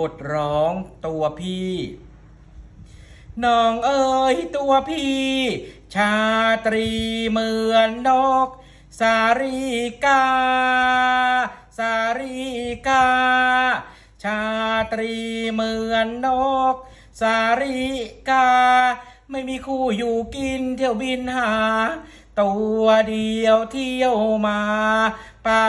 บทร้องตัวพี่ น้องเอ๋ยตัวพี่ ชาตรีเหมือนนก สาริกา สาริกา ชาตรีเหมือนนก สาริกา ไม่มีคู่อยู่กินเที่ยวบินหา ตัวเดียวเที่ยวมาป่า